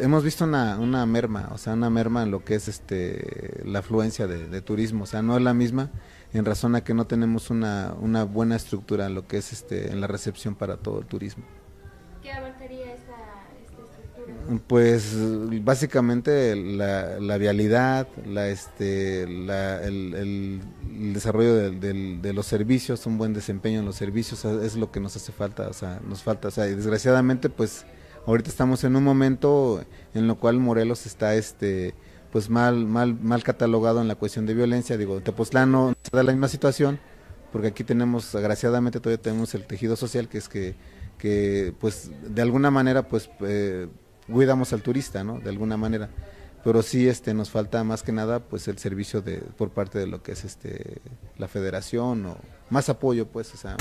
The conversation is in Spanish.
hemos visto una, una merma, o sea, una merma en lo que es este la afluencia de, turismo, o sea, no es la misma en razón a que no tenemos una, una buena estructura en lo que es este en la recepción para todo el turismo. ¿Qué abarcaría esta, estructura? Pues básicamente la, la vialidad, la, este, el, desarrollo de, de, los servicios, un buen desempeño en los servicios, es lo que nos hace falta, o sea, nos falta, o sea, y desgraciadamente pues ahorita estamos en un momento en lo cual Morelos está este pues mal mal mal catalogado en la cuestión de violencia, digo, Tepoztlán no está da la misma situación porque aquí tenemos agraciadamente todavía tenemos el tejido social que es que que pues de alguna manera pues eh, cuidamos al turista, ¿no? De alguna manera. Pero sí este nos falta más que nada pues el servicio de por parte de lo que es este la federación o más apoyo, pues, o sea,